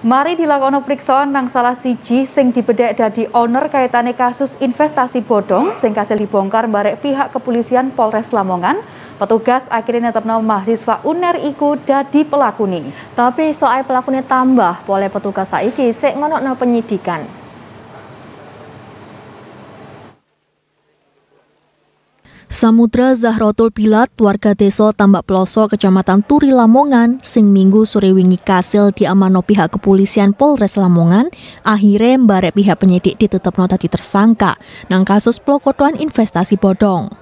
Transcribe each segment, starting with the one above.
Mari dilakukan periksaan nang salah siji sing dibedek dadi owner kaitane kasus investasi bodong sing kasil dibongkar barek pihak kepolisian Polres Lamongan. Petugas akhirnya tetap nama mahasiswa UNER iku dadi pelakuni. Tapi soal pelakunya tambah oleh petugas saiki sik ngono penyidikan. Samudra Zahrotul Pilat, warga desa Tambak Peloso, Kecamatan Turi Lamongan, sing minggu sore wingi kasil amano pihak kepolisian Polres Lamongan, akhirnya mbarek pihak penyidik ditetap notati tersangka nang kasus pelokotuan investasi bodong.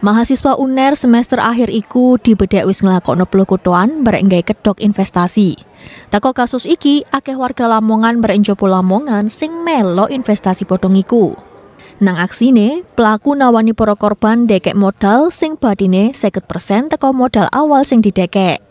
Mahasiswa UNER semester akhir iku dibedhek wis nglakokno pelokotuan barek nggawe kedok investasi. Tako kasus iki akeh warga Lamongan barek Lamongan sing melo investasi bodong iku. Nang aksine, pelaku nawani para korban dekek modal sing badine seket persen teko modal awal sing didekek.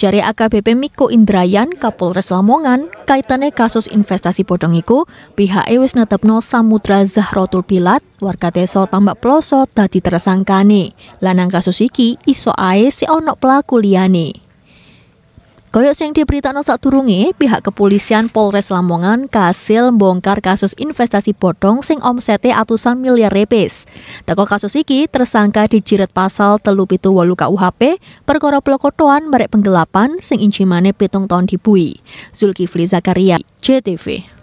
Jari AKBP Miko Indrayan, Kapolres Lamongan, kaitane kasus investasi bodong iku, pihak wis netepno Samudra Zahrotul Pilat, warga desa Tambak Ploso, dadi tersangkane. Lanang kasus iki, iso ae si onok pelaku liyane. Koyok sing saat turungi, pihak kepolisian Polres Lamongan kasil membongkar kasus investasi bodong sing omsete atusan miliar repes. Teko kasus iki tersangka dijerat pasal telu pitu waluka KUHP perkara pelokotoan merek penggelapan sing incimane pitung tahun dibui. Zulkifli Zakaria, JTV.